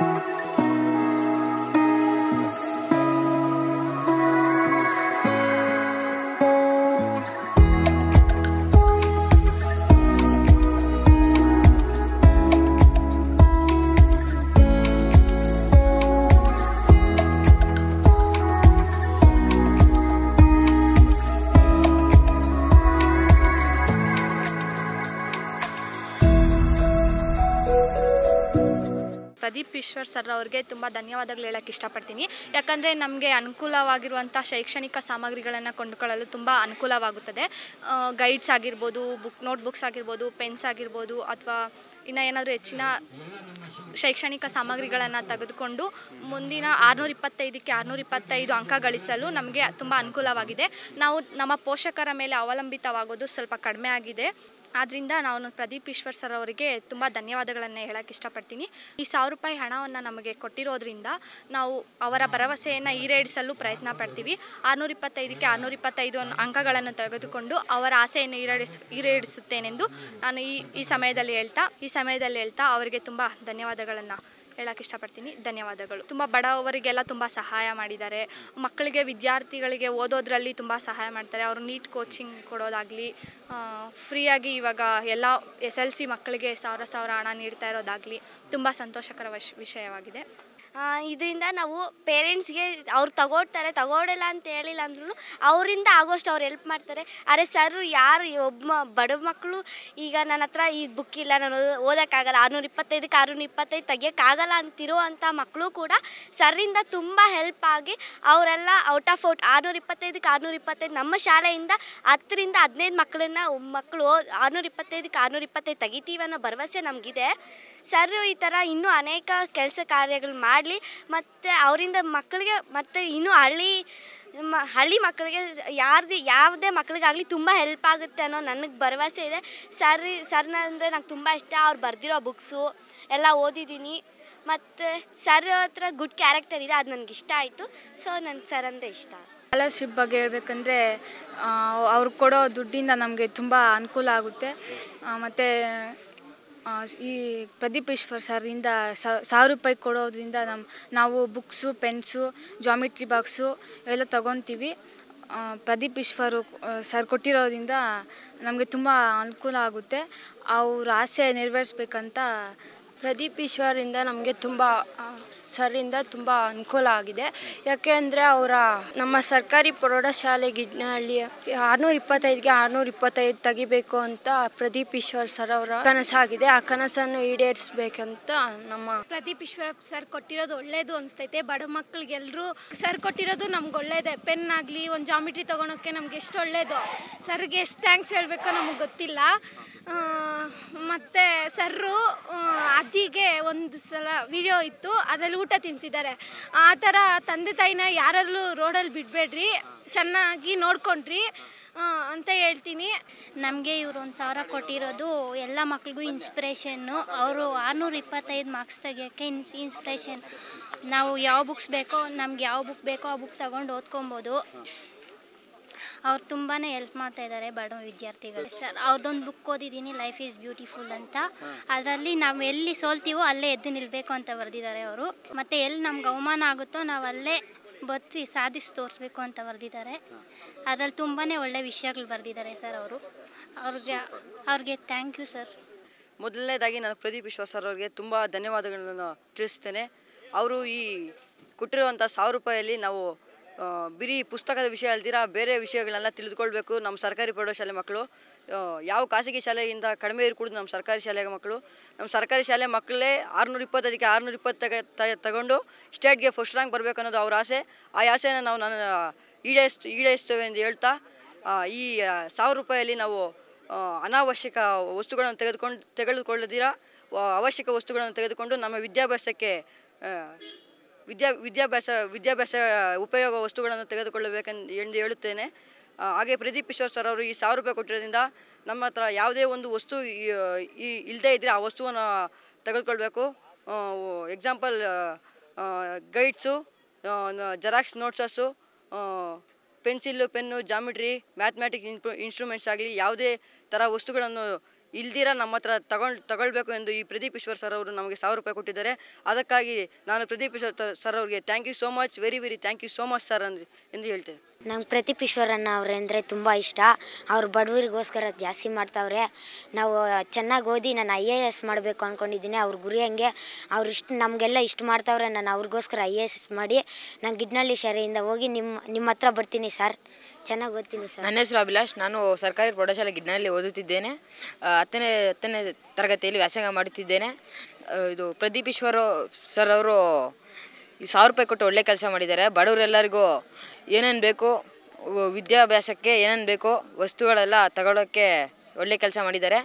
thank you Pradeep Eshwar sir ಅವ್ರಿಗೆ ತುಂಬ ಧನ್ಯವಾದಗಳು ಹೇಳಕ್ಕೆ ಇಷ್ಟಪಡ್ತೀನಿ ಯಾಕಂದರೆ ನಮಗೆ ಅನುಕೂಲವಾಗಿರುವಂಥ ಶೈಕ್ಷಣಿಕ ಸಾಮಗ್ರಿಗಳನ್ನು ಕೊಂಡುಕೊಳ್ಳಲು ತುಂಬ ಅನುಕೂಲವಾಗುತ್ತದೆ ಗೈಡ್ಸ್ ಆಗಿರ್ಬೋದು ಬುಕ್ ನೋಟ್ಬುಕ್ಸ್ ಆಗಿರ್ಬೋದು ಪೆನ್ಸ್ ಆಗಿರ್ಬೋದು ಅಥವಾ ಇನ್ನು ಏನಾದರೂ ಹೆಚ್ಚಿನ ಶೈಕ್ಷಣಿಕ ಸಾಮಗ್ರಿಗಳನ್ನು ತೆಗೆದುಕೊಂಡು ಮುಂದಿನ ಆರುನೂರ ಇಪ್ಪತ್ತೈದಕ್ಕೆ ಆರುನೂರ ಇಪ್ಪತ್ತೈದು ಅಂಕ ಗಳಿಸಲು ನಮಗೆ ತುಂಬ ಅನುಕೂಲವಾಗಿದೆ ನಾವು ನಮ್ಮ ಪೋಷಕರ ಮೇಲೆ ಅವಲಂಬಿತವಾಗೋದು ಸ್ವಲ್ಪ ಕಡಿಮೆ ಆಗಿದೆ ಆದ್ದರಿಂದ ನಾನು ಪ್ರದೀಪ್ ಈಶ್ವರ್ ಸರ್ ಅವರಿಗೆ ತುಂಬ ಧನ್ಯವಾದಗಳನ್ನು ಹೇಳೋಕ್ಕೆ ಇಷ್ಟಪಡ್ತೀನಿ ಈ ಸಾವಿರ ರೂಪಾಯಿ ಹಣವನ್ನು ನಮಗೆ ಕೊಟ್ಟಿರೋದ್ರಿಂದ ನಾವು ಅವರ ಭರವಸೆಯನ್ನು ಈಡೇರಿಸಲು ಪ್ರಯತ್ನ ಪಡ್ತೀವಿ ಆರುನೂರ ಇಪ್ಪತ್ತೈದಕ್ಕೆ ಆರುನೂರ ಇಪ್ಪತ್ತೈದು ಅಂಕಗಳನ್ನು ತೆಗೆದುಕೊಂಡು ಅವರ ಆಸೆಯನ್ನು ಈಡೇರಿಸ ಈಡೇರಿಸುತ್ತೇನೆಂದು ನಾನು ಈ ಈ ಸಮಯದಲ್ಲಿ ಹೇಳ್ತಾ ಸಮಯದಲ್ಲಿ ಹೇಳ್ತಾ ಅವರಿಗೆ ತುಂಬ ಧನ್ಯವಾದಗಳನ್ನು ಹೇಳಕ್ಕೆ ಇಷ್ಟಪಡ್ತೀನಿ ಧನ್ಯವಾದಗಳು ತುಂಬ ಬಡವರಿಗೆಲ್ಲ ತುಂಬ ಸಹಾಯ ಮಾಡಿದ್ದಾರೆ ಮಕ್ಕಳಿಗೆ ವಿದ್ಯಾರ್ಥಿಗಳಿಗೆ ಓದೋದ್ರಲ್ಲಿ ತುಂಬ ಸಹಾಯ ಮಾಡ್ತಾರೆ ಅವರು ನೀಟ್ ಕೋಚಿಂಗ್ ಕೊಡೋದಾಗಲಿ ಫ್ರೀಯಾಗಿ ಇವಾಗ ಎಲ್ಲ ಎಸ್ ಎಲ್ ಸಿ ಮಕ್ಕಳಿಗೆ ಸಾವಿರ ಸಾವಿರ ಹಣ ನೀಡ್ತಾ ಇರೋದಾಗಲಿ ತುಂಬ ಸಂತೋಷಕರ ವಿಷಯವಾಗಿದೆ ಇದರಿಂದ ನಾವು ಪೇರೆಂಟ್ಸ್ಗೆ ಅವ್ರು ತಗೊಳ್ತಾರೆ ತಗೋಡಲ್ಲ ಅಂತ ಹೇಳಿಲ್ಲ ಅಂದ್ರೂ ಅವರಿಂದ ಆಗೋಷ್ಟು ಅವ್ರು ಹೆಲ್ಪ್ ಮಾಡ್ತಾರೆ ಅರೆ ಸರ್ ಯಾರು ಒಬ್ಬ ಬಡ ಮಕ್ಕಳು ಈಗ ನನ್ನ ಹತ್ರ ಈ ಬುಕ್ ಇಲ್ಲ ನಾನು ಓದೋಕ್ಕಾಗಲ್ಲ ಆರುನೂರ ಇಪ್ಪತ್ತೈದಕ್ಕೆ ಆರುನೂರ ಇಪ್ಪತ್ತೈದು ತೆಗಿಯೋಕ್ಕಾಗಲ್ಲ ಅಂತಿರೋ ಅಂಥ ಮಕ್ಕಳು ಕೂಡ ಸರ್ರಿಂದ ತುಂಬ ಹೆಲ್ಪ್ ಆಗಿ ಅವರೆಲ್ಲ ಔಟ್ ಆಫ್ ಔಟ್ ಆರುನೂರ ಇಪ್ಪತ್ತೈದಕ್ಕೆ ಆರುನೂರ ಇಪ್ಪತ್ತೈದು ನಮ್ಮ ಶಾಲೆಯಿಂದ ಹತ್ತರಿಂದ ಹದಿನೈದು ಮಕ್ಕಳನ್ನ ಮಕ್ಕಳು ಆರುನೂರ ಇಪ್ಪತ್ತೈದಕ್ಕೆ ಆರುನೂರ ಇಪ್ಪತ್ತೈದು ತೆಗಿತೀವಿ ಅನ್ನೋ ಭರವಸೆ ನಮಗಿದೆ ಸರ್ ಈ ಥರ ಇನ್ನೂ ಅನೇಕ ಕೆಲಸ ಕಾರ್ಯಗಳು ಮಾಡಿ ಮಾಡಲಿ ಮತ್ತು ಅವರಿಂದ ಮಕ್ಕಳಿಗೆ ಮತ್ತು ಇನ್ನೂ ಹಳ್ಳಿ ಮ ಹಳ್ಳಿ ಮಕ್ಕಳಿಗೆ ಯಾರ್ದು ಯಾವುದೇ ಮಕ್ಕಳಿಗಾಗಲಿ ತುಂಬ ಹೆಲ್ಪ್ ಆಗುತ್ತೆ ಅನ್ನೋ ನನಗೆ ಭರವಸೆ ಇದೆ ಸರ್ ಸರ್ನ ಅಂದರೆ ನಂಗೆ ತುಂಬ ಇಷ್ಟ ಅವ್ರು ಬರೆದಿರೋ ಬುಕ್ಸು ಎಲ್ಲ ಓದಿದ್ದೀನಿ ಮತ್ತು ಸರ್ ಹತ್ರ ಗುಡ್ ಕ್ಯಾರೆಕ್ಟರ್ ಇದೆ ಅದು ನನಗೆ ಇಷ್ಟ ಆಯಿತು ಸೊ ನನಗೆ ಸರ್ ಅಂದರೆ ಇಷ್ಟ ಸ್ಕಾಲರ್ಶಿಪ್ ಬಗ್ಗೆ ಹೇಳ್ಬೇಕಂದ್ರೆ ಅವ್ರು ಕೊಡೋ ದುಡ್ಡಿಂದ ನಮಗೆ ತುಂಬ ಅನುಕೂಲ ಆಗುತ್ತೆ ಮತ್ತು ಈ ಪ್ರದೀಪ್ ಈಶ್ವರ್ ಸರ್ರಿಂದ ಸಾವಿರ ರೂಪಾಯಿ ಕೊಡೋದ್ರಿಂದ ನಮ್ಮ ನಾವು ಬುಕ್ಸು ಪೆನ್ಸು ಜಾಮಿಟ್ರಿ ಬಾಕ್ಸು ಎಲ್ಲ ತಗೊತೀವಿ ಪ್ರದೀಪ್ ಈಶ್ವರು ಸರ್ ಕೊಟ್ಟಿರೋದ್ರಿಂದ ನಮಗೆ ತುಂಬ ಅನುಕೂಲ ಆಗುತ್ತೆ ಅವ್ರ ಆಸೆ ನೆರವೇರಿಸ್ಬೇಕಂತ ಪ್ರದೀಪ್ ಈಶ್ವರಿಂದ ನಮಗೆ ತುಂಬ ಸರಿಂದ ತುಂಬ ಅನುಕೂಲ ಆಗಿದೆ ಯಾಕೆ ಅಂದರೆ ಅವರ ನಮ್ಮ ಸರ್ಕಾರಿ ಪ್ರೌಢಶಾಲೆ ಗಿಡ್ನಹಳ್ಳಿ ಆರುನೂರ ಇಪ್ಪತ್ತೈದಿಗೆ ಆರುನೂರ ಇಪ್ಪತ್ತೈದು ತೆಗಿಬೇಕು ಅಂತ ಪ್ರದೀಪ್ ಈಶ್ವರ್ ಸರ್ ಅವರ ಕನಸಾಗಿದೆ ಆ ಕನಸನ್ನು ಈಡೇರಿಸಬೇಕಂತ ನಮ್ಮ ಪ್ರದೀಪ್ ಈಶ್ವರ್ ಸರ್ ಕೊಟ್ಟಿರೋದು ಒಳ್ಳೇದು ಅನಿಸ್ತೈತೆ ಬಡ ಮಕ್ಕಳಿಗೆಲ್ಲರೂ ಸರ್ ಕೊಟ್ಟಿರೋದು ನಮ್ಗೆ ಒಳ್ಳೇದೆ ಪೆನ್ ಆಗಲಿ ಒಂದು ಜಾಮಿಟ್ರಿ ತೊಗೊಳೋಕ್ಕೆ ನಮ್ಗೆ ಎಷ್ಟು ಒಳ್ಳೇದು ಸರ್ಗೆ ಎಷ್ಟು ಥ್ಯಾಂಕ್ಸ್ ಹೇಳಬೇಕೋ ನಮಗೆ ಗೊತ್ತಿಲ್ಲ ಮತ್ತು ಸರ್ರು ಅಜ್ಜಿಗೆ ಒಂದು ಸಲ ವಿಡಿಯೋ ಇತ್ತು ಅದರಲ್ಲಿ ಊಟ ತಿಂತಿದ್ದಾರೆ ಆ ಥರ ತಂದೆ ತಾಯಿನ ಯಾರಲ್ಲೂ ರೋಡಲ್ಲಿ ಬಿಡಬೇಡ್ರಿ ಚೆನ್ನಾಗಿ ನೋಡ್ಕೊಂಡ್ರಿ ಅಂತ ಹೇಳ್ತೀನಿ ನಮಗೆ ಇವರು ಒಂದು ಸಾವಿರ ಕೊಟ್ಟಿರೋದು ಎಲ್ಲ ಮಕ್ಳಿಗೂ ಇನ್ಸ್ಪಿರೇಷನ್ನು ಅವರು ಆರುನೂರ ಇಪ್ಪತ್ತೈದು ಮಾರ್ಕ್ಸ್ ತೆಗಿಯೋಕ್ಕೆ ಇನ್ಸ್ ಇನ್ಸ್ಪಿರೇಷನ್ ನಾವು ಯಾವ ಬುಕ್ಸ್ ಬೇಕೋ ನಮ್ಗೆ ಯಾವ ಬುಕ್ ಬೇಕೋ ಆ ಬುಕ್ ತಗೊಂಡು ಓದ್ಕೊಬೋದು ಅವ್ರು ತುಂಬಾ ಹೆಲ್ಪ್ ಮಾಡ್ತಾ ಇದ್ದಾರೆ ಬಡ ವಿದ್ಯಾರ್ಥಿಗಳು ಸರ್ ಅವ್ರದ್ದೊಂದು ಬುಕ್ ಓದಿದ್ದೀನಿ ಲೈಫ್ ಈಸ್ ಬ್ಯೂಟಿಫುಲ್ ಅಂತ ಅದರಲ್ಲಿ ನಾವು ಎಲ್ಲಿ ಸೋಲ್ತೀವೋ ಅಲ್ಲೇ ಎದ್ದು ನಿಲ್ಲಬೇಕು ಅಂತ ಬರೆದಿದ್ದಾರೆ ಅವರು ಮತ್ತು ಎಲ್ಲಿ ನಮ್ಗೆ ಅವಮಾನ ಆಗುತ್ತೋ ನಾವು ಅಲ್ಲೇ ಬತ್ತಿ ಸಾಧಿಸಿ ತೋರಿಸ್ಬೇಕು ಅಂತ ಬರೆದಿದ್ದಾರೆ ಅದರಲ್ಲಿ ತುಂಬಾ ಒಳ್ಳೆ ವಿಷಯಗಳು ಬರೆದಿದ್ದಾರೆ ಸರ್ ಅವರು ಅವ್ರಿಗೆ ಅವ್ರಿಗೆ ಥ್ಯಾಂಕ್ ಯು ಸರ್ ಮೊದಲನೇದಾಗಿ ನಾನು ಪ್ರದೀಪ್ ವಿಶ್ವಾಸ್ ಸರ್ ಅವ್ರಿಗೆ ತುಂಬ ಧನ್ಯವಾದಗಳನ್ನು ತಿಳಿಸ್ತೇನೆ ಅವರು ಈ ಕೊಟ್ಟಿರುವಂಥ ಸಾವಿರ ರೂಪಾಯಲ್ಲಿ ನಾವು ಬರೀ ಪುಸ್ತಕದ ವಿಷಯ ಅಲ್ದಿರ ಬೇರೆ ವಿಷಯಗಳನ್ನೆಲ್ಲ ತಿಳಿದುಕೊಳ್ಬೇಕು ನಮ್ಮ ಸರ್ಕಾರಿ ಪ್ರೌಢಶಾಲೆ ಮಕ್ಕಳು ಯಾವ ಖಾಸಗಿ ಶಾಲೆಯಿಂದ ಕಡಿಮೆ ಇರು ನಮ್ಮ ಸರ್ಕಾರಿ ಶಾಲೆಯ ಮಕ್ಕಳು ನಮ್ಮ ಸರ್ಕಾರಿ ಶಾಲೆ ಮಕ್ಕಳೇ ಆರುನೂರ ಅದಕ್ಕೆ ಆರುನೂರ ತಗ ತಗೊಂಡು ಸ್ಟೇಟ್ಗೆ ಫಸ್ಟ್ ರ್ಯಾಂಕ್ ಬರಬೇಕು ಅನ್ನೋದು ಅವ್ರ ಆಸೆ ಆ ಆಸೆನ ನಾವು ನನ್ನ ಈಡೇಸ್ ಈಡೇಸ್ತೇವೆ ಎಂದು ಹೇಳ್ತಾ ಈ ಸಾವಿರ ರೂಪಾಯಲ್ಲಿ ನಾವು ಅನಾವಶ್ಯಕ ವಸ್ತುಗಳನ್ನು ತೆಗೆದುಕೊಂಡು ತೆಗೆದುಕೊಳ್ಳದಿರ ಅವಶ್ಯಕ ವಸ್ತುಗಳನ್ನು ತೆಗೆದುಕೊಂಡು ನಮ್ಮ ವಿದ್ಯಾಭ್ಯಾಸಕ್ಕೆ ವಿದ್ಯಾ ವಿದ್ಯಾಭ್ಯಾಸ ವಿದ್ಯಾಭ್ಯಾಸ ಉಪಯೋಗ ವಸ್ತುಗಳನ್ನು ತೆಗೆದುಕೊಳ್ಳಬೇಕೆಂದು ಹೇಳುತ್ತೇನೆ ಹಾಗೆ ಪ್ರದೀಪ್ ಕಿಶೋರ್ ಸರ್ ಅವರು ಈ ಸಾವಿರ ರೂಪಾಯಿ ಕೊಟ್ಟಿರೋದ್ರಿಂದ ನಮ್ಮ ಹತ್ರ ಯಾವುದೇ ಒಂದು ವಸ್ತು ಈ ಇಲ್ಲದೇ ಇದ್ದರೆ ಆ ವಸ್ತುವನ್ನು ತೆಗೆದುಕೊಳ್ಬೇಕು ಎಕ್ಸಾಂಪಲ್ ಗೈಡ್ಸು ಜೆರಾಕ್ಸ್ ನೋಟ್ಸಸ್ಸು pencil pen geometry mathematic instruments ಆಗಲಿ ಯಾವುದೇ ಥರ ವಸ್ತುಗಳನ್ನು ಇಲ್ದಿರ ನಮ್ಮ ಹತ್ರ ತಗೊಂಡು ತಗೊಳ್ಬೇಕು ಎಂದು ಈ ಪ್ರದೀಪ್ ಈಶ್ವರ್ ಸರ್ ಅವರು ನಮಗೆ ಸಾವಿರ ರೂಪಾಯಿ ಕೊಟ್ಟಿದ್ದಾರೆ ಅದಕ್ಕಾಗಿ ನಾನು ಪ್ರದೀಪ್ ಈಶ್ವರ್ ಸರ್ ಅವರಿಗೆ thank you so much very very thank you so much sir ಅಂದ್ರೆ ಎಂದು ಹೇಳ್ತೇನೆ ನಂಗೆ ಪ್ರದೀಪ್ ಅವ್ರೆ ಅವರೆಂದರೆ ತುಂಬ ಇಷ್ಟ ಅವ್ರು ಬಡವರಿಗೋಸ್ಕರ ಜಾಸ್ತಿ ಮಾಡ್ತಾವ್ರೆ ನಾವು ಚೆನ್ನಾಗಿ ಓದಿ ನಾನು ಐ ಎ ಎಸ್ ಮಾಡಬೇಕು ಅಂದ್ಕೊಂಡಿದ್ದೀನಿ ಅವ್ರ ಗುರಿ ಹಂಗೆ ಅವ್ರು ಇಷ್ಟು ನಮಗೆಲ್ಲ ಇಷ್ಟು ಮಾಡ್ತಾವ್ರೆ ನಾನು ಅವ್ರಿಗೋಸ್ಕರ ಐ ಎ ಎಸ್ ಮಾಡಿ ನಾನು ಗಿಡ್ನಳ್ಳಿ ಶಾಲೆಯಿಂದ ಹೋಗಿ ನಿಮ್ಮ ನಿಮ್ಮ ಹತ್ರ ಬರ್ತೀನಿ ಸರ್ ಚೆನ್ನಾಗಿ ಓದ್ತೀನಿ ಸರ್ ನನ್ನ ಹೆಸರು ಅಭಿಲಾಷ್ ನಾನು ಸರ್ಕಾರಿ ಪ್ರೌಢಶಾಲೆ ಗಿಡ್ನಳ್ಳಿ ಓದುತ್ತಿದ್ದೇನೆ ಹತ್ತನೇ ಹತ್ತನೇ ತರಗತಿಯಲ್ಲಿ ವ್ಯಾಸಂಗ ಮಾಡುತ್ತಿದ್ದೇನೆ ಇದು ಪ್ರದೀಪ್ ಈಶ್ವರ ಸರ್ ಅವರು ಈ ಸಾವಿರ ರೂಪಾಯಿ ಕೊಟ್ಟು ಒಳ್ಳೆ ಕೆಲಸ ಮಾಡಿದ್ದಾರೆ ಬಡವರೆಲ್ಲರಿಗೂ ಏನೇನು ಬೇಕು ವಿದ್ಯಾಭ್ಯಾಸಕ್ಕೆ ಏನೇನು ಬೇಕು ವಸ್ತುಗಳೆಲ್ಲ ತಗೊಳ್ಳೋಕ್ಕೆ ಒಳ್ಳೆ ಕೆಲಸ ಮಾಡಿದ್ದಾರೆ